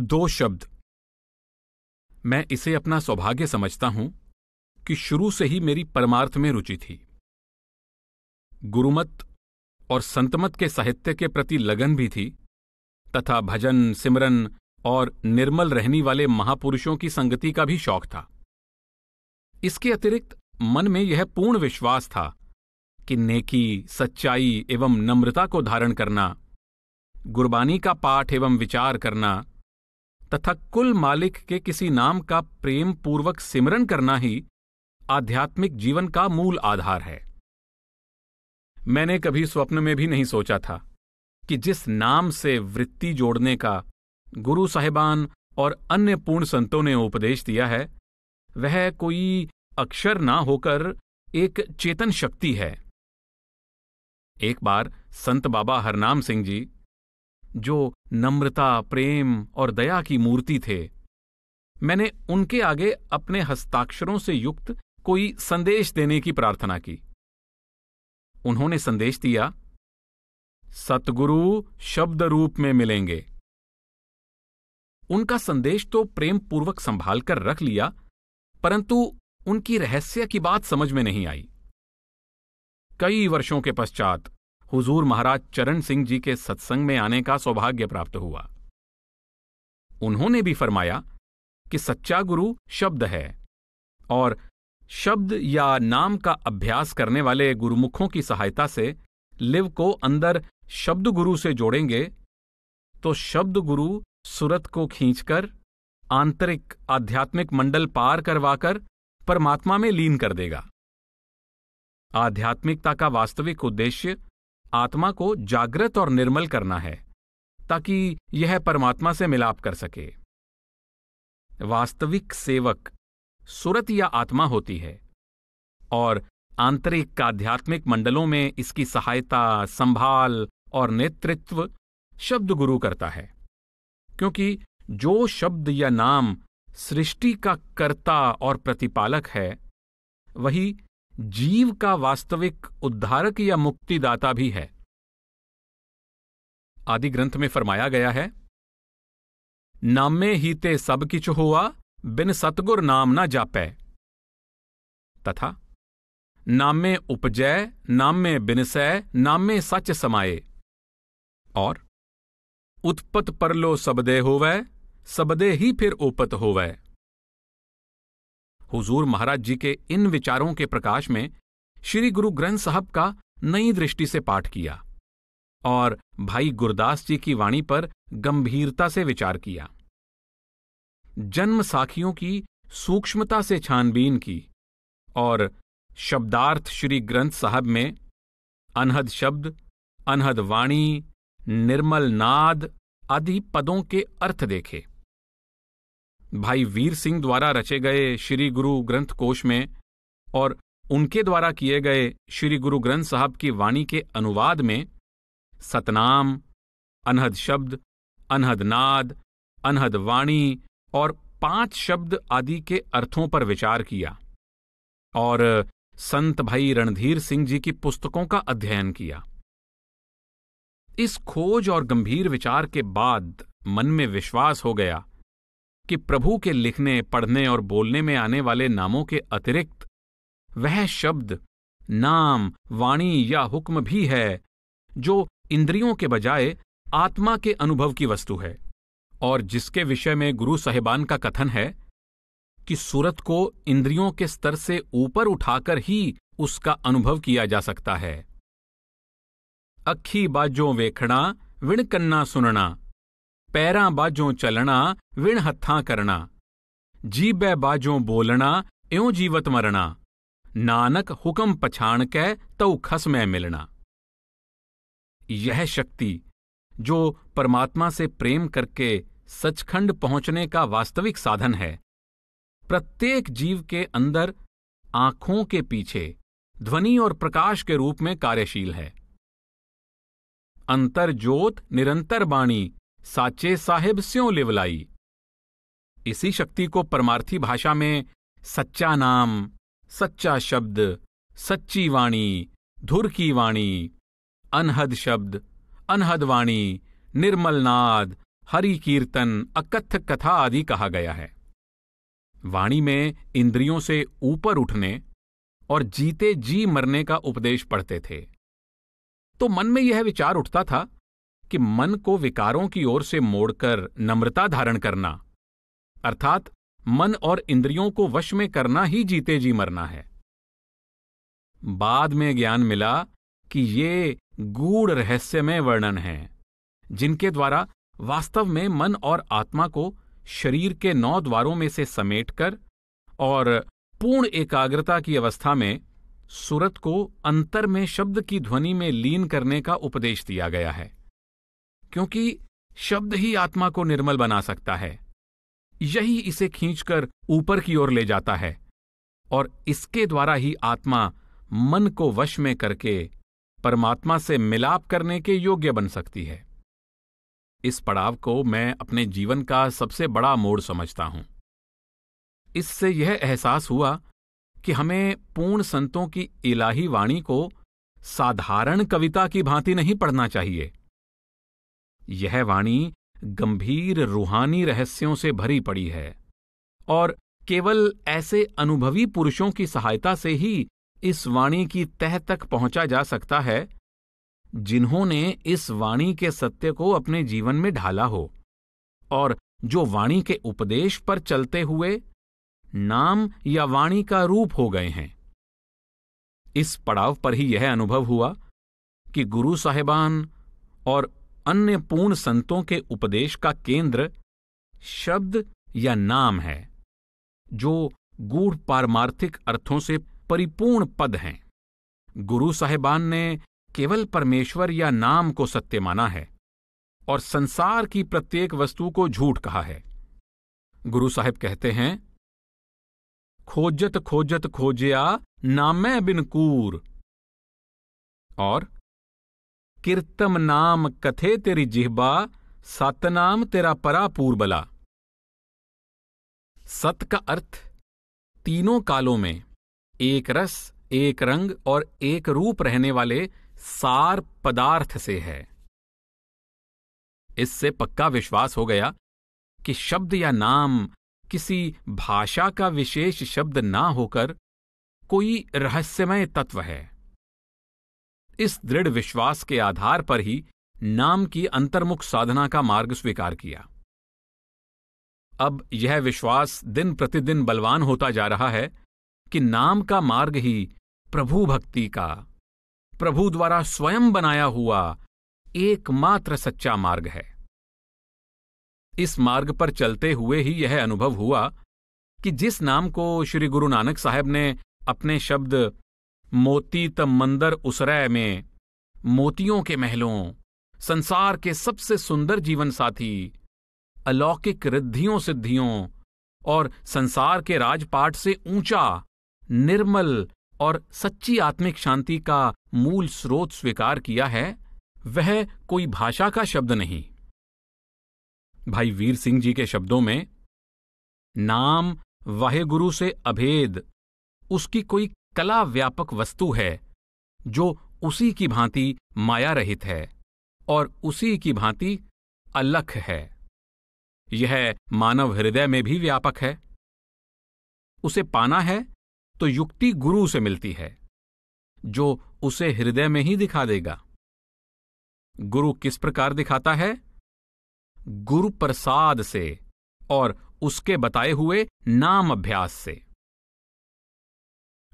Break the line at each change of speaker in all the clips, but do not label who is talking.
दो शब्द मैं इसे अपना सौभाग्य समझता हूं कि शुरू से ही मेरी परमार्थ में रुचि थी गुरुमत और संतमत के साहित्य के प्रति लगन भी थी तथा भजन सिमरन और निर्मल रहने वाले महापुरुषों की संगति का भी शौक था इसके अतिरिक्त मन में यह पूर्ण विश्वास था कि नेकी सच्चाई एवं नम्रता को धारण करना गुरबानी का पाठ एवं विचार करना तथा कुल मालिक के किसी नाम का प्रेम पूर्वक सिमरन करना ही आध्यात्मिक जीवन का मूल आधार है मैंने कभी स्वप्न में भी नहीं सोचा था कि जिस नाम से वृत्ति जोड़ने का गुरु साहिबान और अन्य पूर्ण संतों ने उपदेश दिया है वह कोई अक्षर ना होकर एक चेतन शक्ति है एक बार संत बाबा हरनाम सिंह जी जो नम्रता प्रेम और दया की मूर्ति थे मैंने उनके आगे अपने हस्ताक्षरों से युक्त कोई संदेश देने की प्रार्थना की उन्होंने संदेश दिया सतगुरु शब्द रूप में मिलेंगे उनका संदेश तो प्रेम पूर्वक संभाल कर रख लिया परंतु उनकी रहस्य की बात समझ में नहीं आई कई वर्षों के पश्चात हुजूर महाराज चरण सिंह जी के सत्संग में आने का सौभाग्य प्राप्त हुआ उन्होंने भी फरमाया कि सच्चा गुरु शब्द है और शब्द या नाम का अभ्यास करने वाले गुरुमुखों की सहायता से लिव को अंदर शब्द गुरु से जोड़ेंगे तो शब्द गुरु सुरत को खींचकर आंतरिक आध्यात्मिक मंडल पार करवाकर परमात्मा में लीन कर देगा आध्यात्मिकता का वास्तविक उद्देश्य आत्मा को जागृत और निर्मल करना है ताकि यह परमात्मा से मिलाप कर सके वास्तविक सेवक सुरत या आत्मा होती है और आंतरिक आध्यात्मिक मंडलों में इसकी सहायता संभाल और नेतृत्व शब्द गुरु करता है क्योंकि जो शब्द या नाम सृष्टि का कर्ता और प्रतिपालक है वही जीव का वास्तविक उद्धारक या मुक्तिदाता भी है आदि ग्रंथ में फरमाया गया है नामे ही ते सब किच हुआ बिन सतगुर नाम ना जापै तथा नामे उपजय नामे बिनसय नामे सच समाये और उत्पत परलो सबदे होवै सबदे ही फिर उपत होवै हुजूर महाराज जी के इन विचारों के प्रकाश में श्री गुरु ग्रंथ साहब का नई दृष्टि से पाठ किया और भाई गुरदास जी की वाणी पर गंभीरता से विचार किया जन्म साखियों की सूक्ष्मता से छानबीन की और शब्दार्थ श्री ग्रंथ साहब में अनहद शब्द अनहद वाणी निर्मल नाद आदि पदों के अर्थ देखे भाई वीर सिंह द्वारा रचे गए श्री गुरु ग्रंथ कोश में और उनके द्वारा किए गए श्री गुरु ग्रंथ साहब की वाणी के अनुवाद में सतनाम अनहद शब्द अनहद नाद अनहद वाणी और पांच शब्द आदि के अर्थों पर विचार किया और संत भाई रणधीर सिंह जी की पुस्तकों का अध्ययन किया इस खोज और गंभीर विचार के बाद मन में विश्वास हो गया कि प्रभु के लिखने पढ़ने और बोलने में आने वाले नामों के अतिरिक्त वह शब्द नाम वाणी या हुक्म भी है जो इंद्रियों के बजाय आत्मा के अनुभव की वस्तु है और जिसके विषय में गुरु साहिबान का कथन है कि सूरत को इंद्रियों के स्तर से ऊपर उठाकर ही उसका अनुभव किया जा सकता है अखी बाजों वेखना विणकन्ना सुनना ਪੈਰਾਂ ਬਾਝੋਂ ਚੱਲਣਾ ਵਿਣ ਹੱਥਾਂ ਕਰਨਾ ਜੀਬੈ ਬਾਝੋਂ ਬੋਲਣਾ ਇਉਂ ਜੀਵਤ ਮਰਣਾ ਨਾਨਕ ਹੁਕਮ ਪਛਾਣ ਕੈ ਤਉ ਖਸਮੈ ਮਿਲਣਾ यह शक्ति जो परमात्मा से प्रेम करके सचखंड पहुंचने का वास्तविक साधन है प्रत्येक जीव के अंदर आंखों के पीछे ध्वनि और प्रकाश के रूप में कार्यशील है अंतर ज्योत निरंतर बाणी साचे साहिब स्यों लिवलाई इसी शक्ति को परमार्थी भाषा में सच्चा नाम सच्चा शब्द सच्ची वाणी धुर की वाणी अनहद शब्द अनहद वाणी निर्मल नाद हरि कीर्तन अकथ कथा आदि कहा गया है वाणी में इंद्रियों से ऊपर उठने और जीते जी मरने का उपदेश पढ़ते थे तो मन में यह विचार उठता था कि मन को विकारों की ओर से मोड़कर नम्रता धारण करना अर्थात मन और इंद्रियों को वश में करना ही जीते जी मरना है बाद में ज्ञान मिला कि ये गूढ़ रहस्यमय वर्णन है जिनके द्वारा वास्तव में मन और आत्मा को शरीर के नौ द्वारों में से समेटकर और पूर्ण एकाग्रता की अवस्था में सुरत को अंतर में शब्द की ध्वनि में लीन करने का उपदेश दिया गया है क्योंकि शब्द ही आत्मा को निर्मल बना सकता है यही इसे खींचकर ऊपर की ओर ले जाता है और इसके द्वारा ही आत्मा मन को वश में करके परमात्मा से मिलाप करने के योग्य बन सकती है इस पड़ाव को मैं अपने जीवन का सबसे बड़ा मोड़ समझता हूं इससे यह एहसास हुआ कि हमें पूर्ण संतों की इलाही वाणी को साधारण कविता की भांति नहीं पढ़ना चाहिए यह वाणी गंभीर रूहानी रहस्यों से भरी पड़ी है और केवल ऐसे अनुभवी पुरुषों की सहायता से ही इस वाणी की तह तक पहुंचा जा सकता है जिन्होंने इस वाणी के सत्य को अपने जीवन में ढाला हो और जो वाणी के उपदेश पर चलते हुए नाम या वाणी का रूप हो गए हैं इस पड़ाव पर ही यह अनुभव हुआ कि गुरु साहेबान और अन्य पूर्ण संतों के उपदेश का केंद्र शब्द या नाम है जो गूढ़ पारमार्थिक अर्थों से परिपूर्ण पद हैं गुरु साहिबान ने केवल परमेश्वर या नाम को सत्य माना है और संसार की प्रत्येक वस्तु को झूठ कहा है गुरु साहेब कहते हैं खोजत खोजत खोजया नामै बिनकूर और कीर्तम नाम कथे तेरी जिहबा सतनाम तेरा परा पूर्बला सत का अर्थ तीनों कालों में एक रस एक रंग और एक रूप रहने वाले सार पदार्थ से है इससे पक्का विश्वास हो गया कि शब्द या नाम किसी भाषा का विशेष शब्द ना होकर कोई रहस्यमय तत्व है इस दृढ़ विश्वास के आधार पर ही नाम की अंतर्मुख साधना का मार्ग स्वीकार किया अब यह विश्वास दिन प्रतिदिन बलवान होता जा रहा है कि नाम का मार्ग ही प्रभु भक्ति का प्रभु द्वारा स्वयं बनाया हुआ एकमात्र सच्चा मार्ग है इस मार्ग पर चलते हुए ही यह अनुभव हुआ कि जिस नाम को श्री गुरु नानक साहब ने अपने शब्द मोती तब मंदर उसरय में मोतियों के महलों संसार के सबसे सुंदर जीवन साथी अलौकिक रिद्धियों सिद्धियों और संसार के राजपाट से ऊंचा निर्मल और सच्ची आत्मिक शांति का मूल स्रोत स्वीकार किया है वह कोई भाषा का शब्द नहीं भाई वीर सिंह जी के शब्दों में नाम वाहेगुरु से अभेद उसकी कोई कला व्यापक वस्तु है जो उसी की भांति माया रहित है और उसी की भांति अलख है यह मानव हृदय में भी व्यापक है उसे पाना है तो युक्ति गुरु से मिलती है जो उसे हृदय में ही दिखा देगा गुरु किस प्रकार दिखाता है गुरु प्रसाद से और उसके बताए हुए नाम अभ्यास से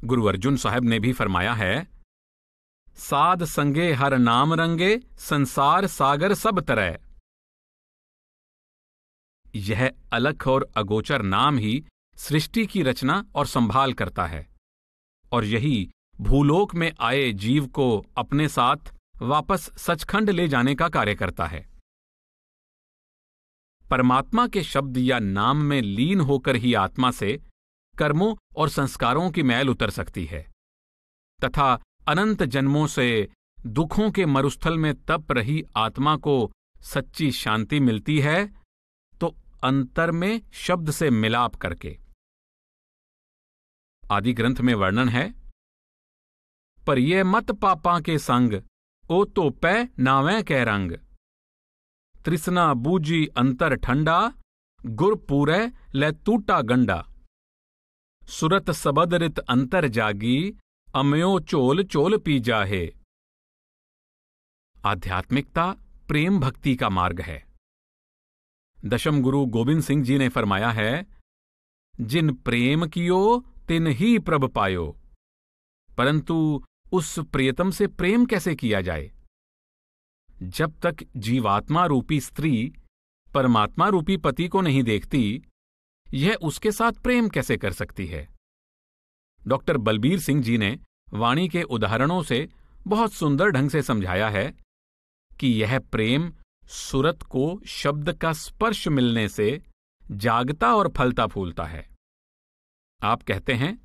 गुरु अर्जुन साहब ने भी फरमाया है साध संगे हर नाम रंगे संसार सागर सब तरह यह अलख और अगोचर नाम ही सृष्टि की रचना और संभाल करता है और यही भूलोक में आए जीव को अपने साथ वापस सचखंड ले जाने का कार्य करता है परमात्मा के शब्द या नाम में लीन होकर ही आत्मा से कर्मों और संस्कारों की मैल उतर सकती है तथा अनंत जन्मों से दुखों के मरुस्थल में तप रही आत्मा को सच्ची शांति मिलती है तो अंतर में शब्द से मिलाप करके आदि ग्रंथ में वर्णन है पर ये मत पापा के संग ओ तो पै नावें कह रंग तृष्णा बूजी अंतर ठंडा गुर पूरे ले तूटा गंडा सुरत सबदरित अंतर जागी अमयो चोल चोल पी जाहे आध्यात्मिकता प्रेम भक्ति का मार्ग है दशम गुरु गोविंद सिंह जी ने फरमाया है जिन प्रेम कियो तिन ही प्रभ पायो परंतु उस प्रियतम से प्रेम कैसे किया जाए जब तक जीवात्मा रूपी स्त्री परमात्मा रूपी पति को नहीं देखती यह उसके साथ प्रेम कैसे कर सकती है डॉक्टर बलबीर सिंह जी ने वाणी के उदाहरणों से बहुत सुंदर ढंग से समझाया है कि यह प्रेम सुरत को शब्द का स्पर्श मिलने से जागता और फलता फूलता है आप कहते हैं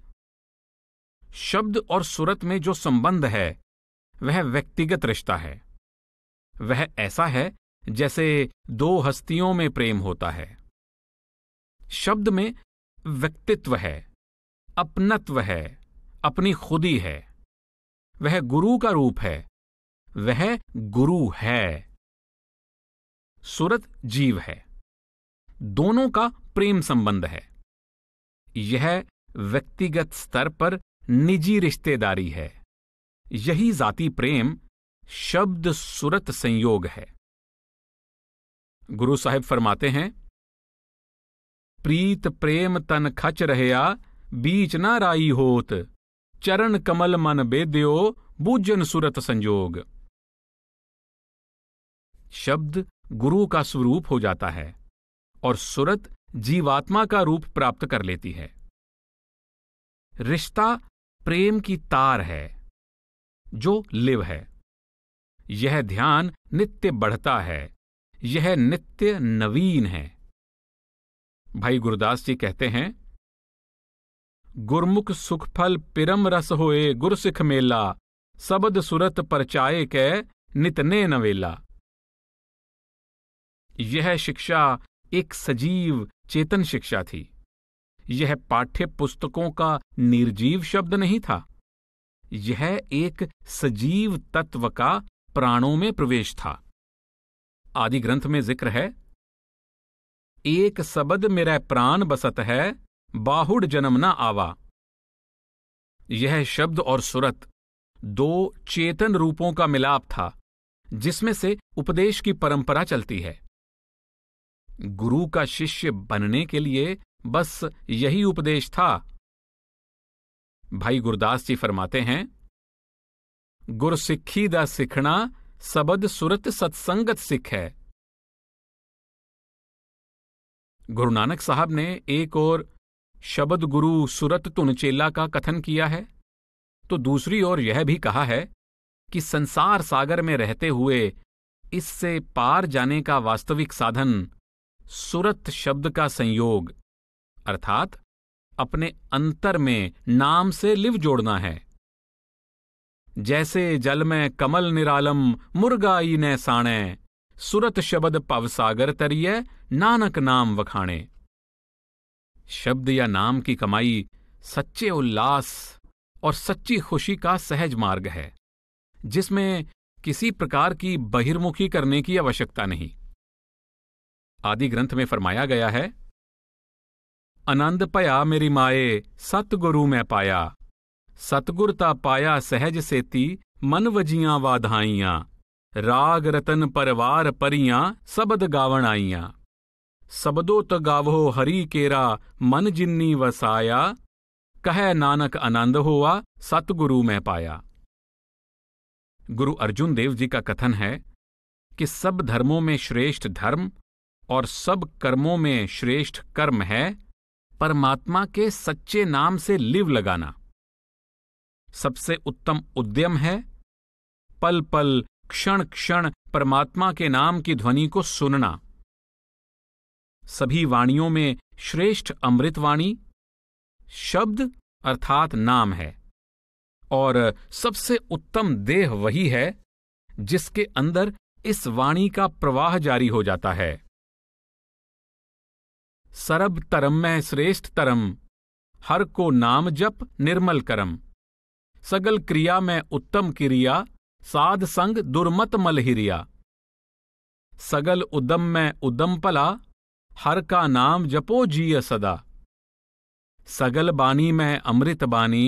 शब्द और सूरत में जो संबंध है वह व्यक्तिगत रिश्ता है वह ऐसा है जैसे दो हस्तियों में प्रेम होता है शब्द में व्यक्तित्व है अपनत्व है अपनी खुदी है वह गुरु का रूप है वह गुरु है सूरत जीव है दोनों का प्रेम संबंध है यह व्यक्तिगत स्तर पर निजी रिश्तेदारी है यही जाति प्रेम शब्द सुरत संयोग है गुरु साहब फरमाते हैं प्रीत प्रेम तन खच रहया बीच ना राई होत चरण कमल मन बेद्यो बूजन सुरत संजोग शब्द गुरु का स्वरूप हो जाता है और सुरत जीवात्मा का रूप प्राप्त कर लेती है रिश्ता प्रेम की तार है जो लिव है यह ध्यान नित्य बढ़ता है यह नित्य नवीन है भाई गुरुदास जी कहते हैं गुरमुख सुखफल पिरम रस होए गुरसिख मेला सबद सुरत परचाए कै नितने नवेला यह शिक्षा एक सजीव चेतन शिक्षा थी यह पाठ्य पुस्तकों का निर्जीव शब्द नहीं था यह एक सजीव तत्व का प्राणों में प्रवेश था आदि ग्रंथ में जिक्र है एक सबद मेरा प्राण बसत है बाहुड जन्म न आवा यह शब्द और सुरत दो चेतन रूपों का मिलाप था जिसमें से उपदेश की परंपरा चलती है गुरु का शिष्य बनने के लिए बस यही उपदेश था भाई गुरदास जी फरमाते हैं गुरसिखी दिखना सिखना सबद सुरत सत्संगत सिख है गुरु नानक साहब ने एक और शब्द गुरु सुरत तुन चेला का कथन किया है तो दूसरी ओर यह भी कहा है कि संसार सागर में रहते हुए इससे पार जाने का वास्तविक साधन सुरत शब्द का संयोग अर्थात अपने अंतर में नाम से लिव जोड़ना है जैसे जल में कमल निरालम मुर्गा न साणे सुरत शब्द पवसागर तरिय नानक नाम वखाणे शब्द या नाम की कमाई सच्चे उल्लास और सच्ची खुशी का सहज मार्ग है जिसमें किसी प्रकार की बहिर्मुखी करने की आवश्यकता नहीं आदि ग्रंथ में फरमाया गया है आनंद पया मेरी माए सतगुरु मैं पाया सतगुरता पाया सहज सेती मन वजियां वाधाइयां राग रतन परवार परियां सबद गावण आईया सबदो त गावो हरि केरा मन जिन्नी वसाया कह नानक आनंद होआ सतगुरु में पाया गुरु अर्जुन देव जी का कथन है कि सब धर्मों में श्रेष्ठ धर्म और सब कर्मों में श्रेष्ठ कर्म है परमात्मा के सच्चे नाम से लिव लगाना सबसे उत्तम उद्यम है पल पल क्षण क्षण परमात्मा के नाम की ध्वनि को सुनना सभी वाणियों में श्रेष्ठ अमृतवाणी शब्द अर्थात नाम है और सबसे उत्तम देह वही है जिसके अंदर इस वाणी का प्रवाह जारी हो जाता है सरब तरम में श्रेष्ठ तरम हर को नाम जप निर्मल करम सगल क्रिया में उत्तम क्रिया साध संग दुर्मत मलहिरिया सगल उदम में उदम पला हर का नाम जपो जिय सदा सगल बानी में अमृत बानी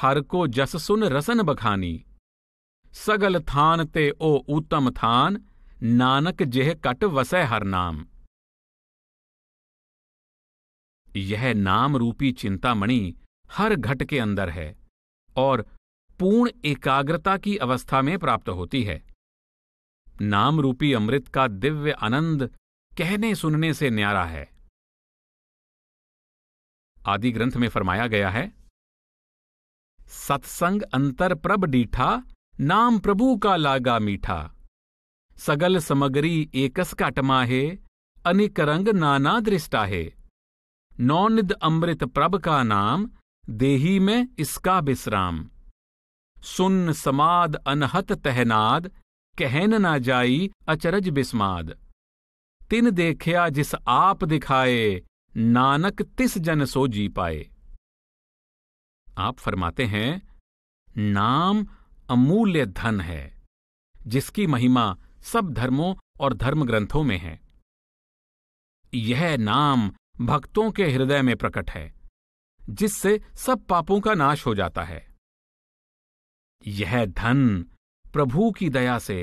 हर को जस सुन रसन बखानी सगल थान ते ओ उत्तम थान नानक जेह कट वसै हर नाम यह नाम रूपी चिंतामणि हर घट के अंदर है और पूर्ण एकाग्रता की अवस्था में प्राप्त होती है नाम रूपी अमृत का दिव्य आनंद कहने सुनने से न्यारा है आदि ग्रंथ में फरमाया गया है सत्संग अंतर प्रभ डीठा नाम प्रभु का लागा मीठा सगल समग्री एकस का है अनिक रंग नाना दृष्टा है नौनिद अमृत प्रभ का नाम देही में इसका विश्राम सुन्न समाद अनहत तहनाद कहन ना जाई अचरज बिस्माद तिन देखया जिस आप दिखाए नानक तिस जन सो जी पाए आप फरमाते हैं नाम अमूल्य धन है जिसकी महिमा सब धर्मों और धर्म ग्रंथों में है यह नाम भक्तों के हृदय में प्रकट है जिससे सब पापों का नाश हो जाता है यह धन प्रभु की दया से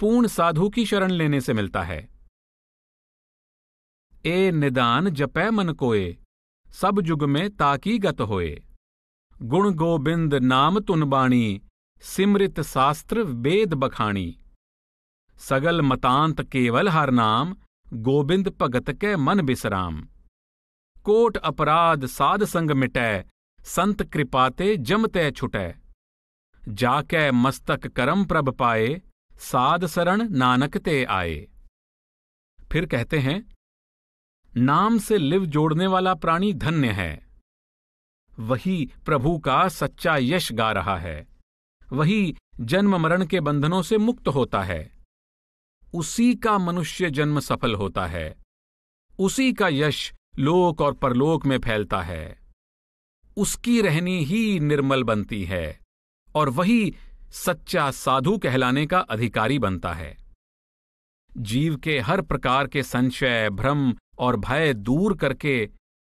पूर्ण साधु की शरण लेने से मिलता है ए निदान जपै मन कोए सब जुग में ताकी गत होए गुण गोबिंद नाम तुन बाणी सिमृत शास्त्र वेद बखाणी सगल मतांत केवल हर नाम गोबिंद भगत कै मन विश्राम कोट अपराध साध संग मिटै संत कृपाते तय छुटै जाके मस्तक करम प्रभ पाए साध शरण नानक ते आए फिर कहते हैं नाम से लिव जोड़ने वाला प्राणी धन्य है वही प्रभु का सच्चा यश गा रहा है वही जन्म मरण के बंधनों से मुक्त होता है उसी का मनुष्य जन्म सफल होता है उसी का यश लोक और परलोक में फैलता है उसकी रहनी ही निर्मल बनती है और वही सच्चा साधु कहलाने का अधिकारी बनता है जीव के हर प्रकार के संशय भ्रम और भय दूर करके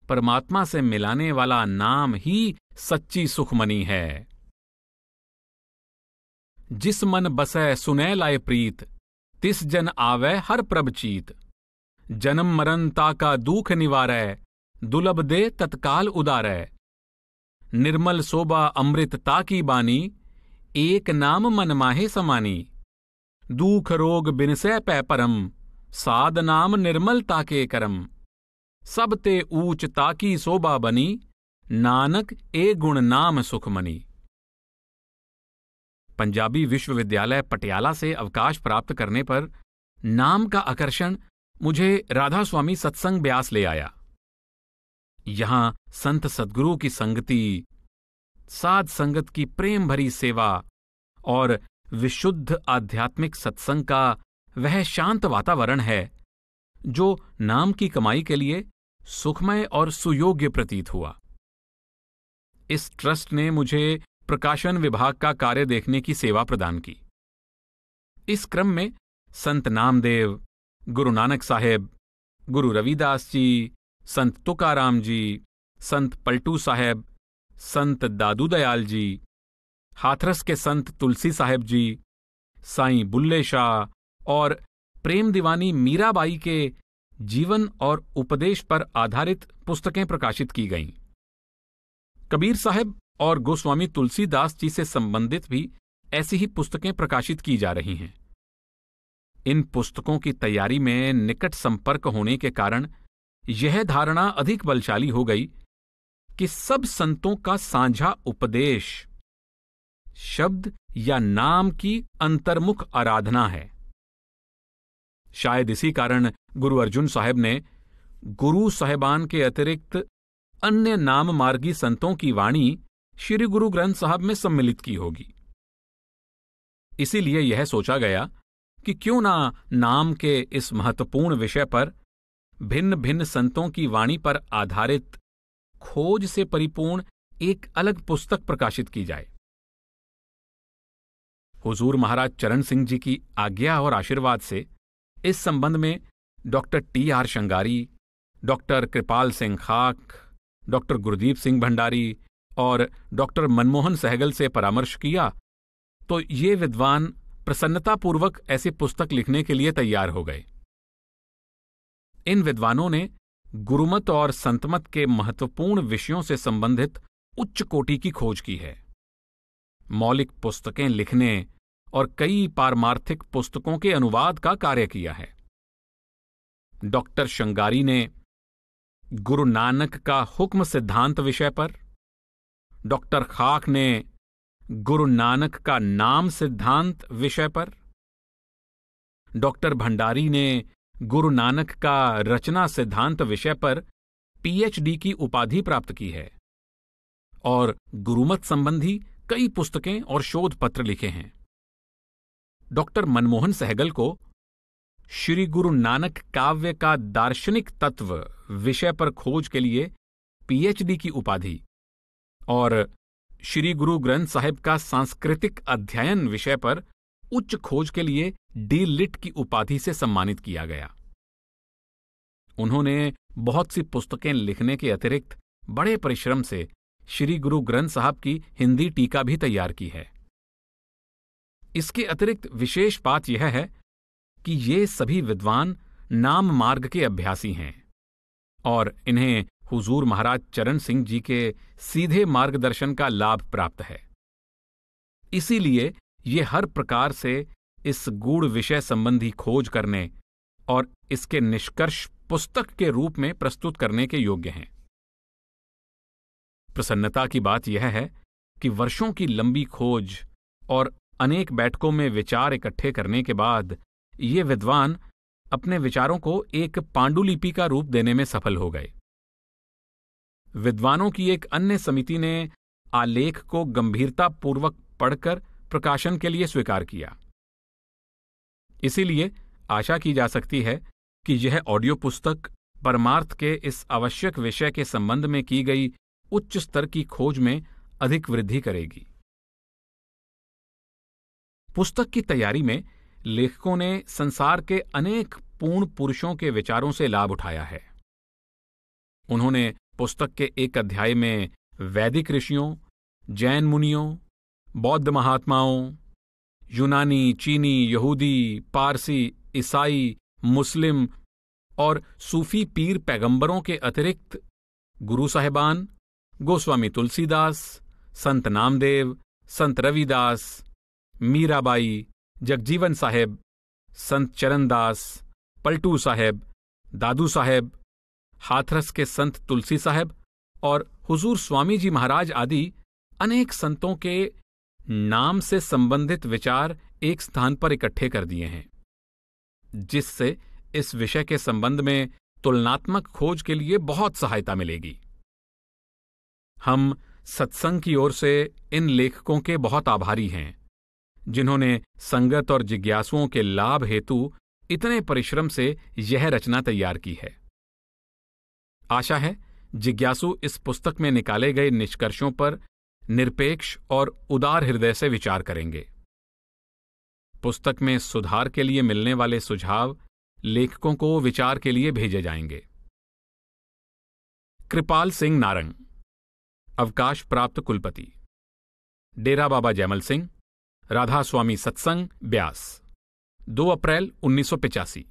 परमात्मा से मिलाने वाला नाम ही सच्ची सुखमनी है जिस मन बसे सुने लाए प्रीत तिस जन आवे हर प्रभ चीत जन्म मरणता ताका दुख निवार दुलभ दे तत्काल उदार निर्मल शोभा अमृत की बानी एक नाम मन माहे समानी दुख रोग बिनसे पै परम साध नाम निर्मल ताके करम सब ते ऊच ताकी शोभा बनी नानक ए गुण नाम सुखमनी पंजाबी विश्वविद्यालय पटियाला से अवकाश प्राप्त करने पर नाम का आकर्षण मुझे राधा स्वामी सत्संग ब्यास ले आया यहां संत सदगुरु की संगति साध संगत की प्रेम भरी सेवा और विशुद्ध आध्यात्मिक सत्संग का वह शांत वातावरण है जो नाम की कमाई के लिए सुखमय और सुयोग्य प्रतीत हुआ इस ट्रस्ट ने मुझे प्रकाशन विभाग का कार्य देखने की सेवा प्रदान की इस क्रम में संत नामदेव गुरु नानक साहेब गुरु रविदास जी संत तुकाराम जी संत पलटू साहेब संत दादू दयाल जी हाथरस के संत तुलसी साहेब जी साईं बुल्ले शाह और प्रेम दीवानी मीराबाई के जीवन और उपदेश पर आधारित पुस्तकें प्रकाशित की गईं कबीर साहब और गोस्वामी तुलसीदास जी से संबंधित भी ऐसी ही पुस्तकें प्रकाशित की जा रही हैं इन पुस्तकों की तैयारी में निकट संपर्क होने के कारण यह धारणा अधिक बलशाली हो गई कि सब संतों का साझा उपदेश शब्द या नाम की अंतर्मुख आराधना है शायद इसी कारण गुरु अर्जुन साहब ने गुरु साहेबान के अतिरिक्त अन्य नाम मार्गी संतों की वाणी श्री गुरु ग्रंथ साहब में सम्मिलित की होगी इसीलिए यह सोचा गया कि क्यों ना नाम के इस महत्वपूर्ण विषय पर भिन्न भिन्न संतों की वाणी पर आधारित खोज से परिपूर्ण एक अलग पुस्तक प्रकाशित की जाए हुजूर महाराज चरण सिंह जी की आज्ञा और आशीर्वाद से इस संबंध में doctor T R Shangari doctor Kripal Singh Khak doctor Gurdeep Singh Bhandari और डॉक्टर मनमोहन सहगल से परामर्श किया तो ये विद्वान प्रसन्नतापूर्वक ऐसी पुस्तक लिखने के लिए तैयार हो गए इन विद्वानों ने गुरुमत और संतमत के महत्वपूर्ण विषयों से संबंधित उच्च कोटि की खोज की है मौलिक पुस्तकें लिखने और कई पारमार्थिक पुस्तकों के अनुवाद का कार्य किया है डॉक्टर शंगारी ने गुरु नानक का हुक्म सिद्धांत विषय पर डॉक्टर खाक ने गुरु नानक का नाम सिद्धांत विषय पर डॉक्टर भंडारी ने गुरु नानक का रचना सिद्धांत विषय पर पीएचडी की उपाधि प्राप्त की है और गुरुमत संबंधी कई पुस्तकें और शोध पत्र लिखे हैं डॉक्टर मनमोहन सहगल को श्री गुरु नानक काव्य का दार्शनिक तत्व विषय पर खोज के लिए पीएचडी की उपाधि और श्री गुरु ग्रंथ साहिब का सांस्कृतिक अध्ययन विषय पर उच्च खोज के लिए डी लिट की उपाधि से सम्मानित किया गया उन्होंने बहुत सी पुस्तकें लिखने के अतिरिक्त बड़े परिश्रम से श्री गुरु ग्रंथ साहब की हिंदी टीका भी तैयार की है इसके अतिरिक्त विशेष बात यह है कि ये सभी विद्वान नाम मार्ग के अभ्यासी हैं और इन्हें हुजूर महाराज चरण सिंह जी के सीधे मार्गदर्शन का लाभ प्राप्त है इसीलिए ये हर प्रकार से इस गूढ़ विषय संबंधी खोज करने और इसके निष्कर्ष पुस्तक के रूप में प्रस्तुत करने के योग्य हैं प्रसन्नता की बात यह है कि वर्षों की लंबी खोज और अनेक बैठकों में विचार इकट्ठे करने के बाद ये विद्वान अपने विचारों को एक पांडुलिपि का रूप देने में सफल हो गए विद्वानों की एक अन्य समिति ने आलेख को गंभीरतापूर्वक पढ़कर प्रकाशन के लिए स्वीकार किया इसीलिए आशा की जा सकती है कि यह ऑडियो पुस्तक परमार्थ के इस आवश्यक विषय के संबंध में की गई उच्च स्तर की खोज में अधिक वृद्धि करेगी पुस्तक की तैयारी में लेखकों ने संसार के अनेक पूर्ण पुरुषों के विचारों से लाभ उठाया है उन्होंने पुस्तक के एक अध्याय में वैदिक ऋषियों जैन मुनियों बौद्ध महात्माओं यूनानी चीनी यहूदी पारसी ईसाई मुस्लिम और सूफी पीर पैगंबरों के अतिरिक्त गुरु साहिबान गोस्वामी तुलसीदास संत नामदेव संत रविदास मीराबाई जगजीवन साहेब संत चरणदास पलटू साहेब दादू साहेब हाथरस के संत तुलसी साहेब और हुजूर स्वामी जी महाराज आदि अनेक संतों के नाम से संबंधित विचार एक स्थान पर इकट्ठे कर दिए हैं जिससे इस विषय के संबंध में तुलनात्मक खोज के लिए बहुत सहायता मिलेगी हम सत्संग की ओर से इन लेखकों के बहुत आभारी हैं जिन्होंने संगत और जिज्ञासुओं के लाभ हेतु इतने परिश्रम से यह रचना तैयार की है आशा है जिज्ञासु इस पुस्तक में निकाले गए निष्कर्षों पर निरपेक्ष और उदार हृदय से विचार करेंगे पुस्तक में सुधार के लिए मिलने वाले सुझाव लेखकों को विचार के लिए भेजे जाएंगे कृपाल सिंह नारंग अवकाश प्राप्त कुलपति डेरा बाबा जयमल सिंह राधा स्वामी सत्संग ब्यास 2 अप्रैल उन्नीस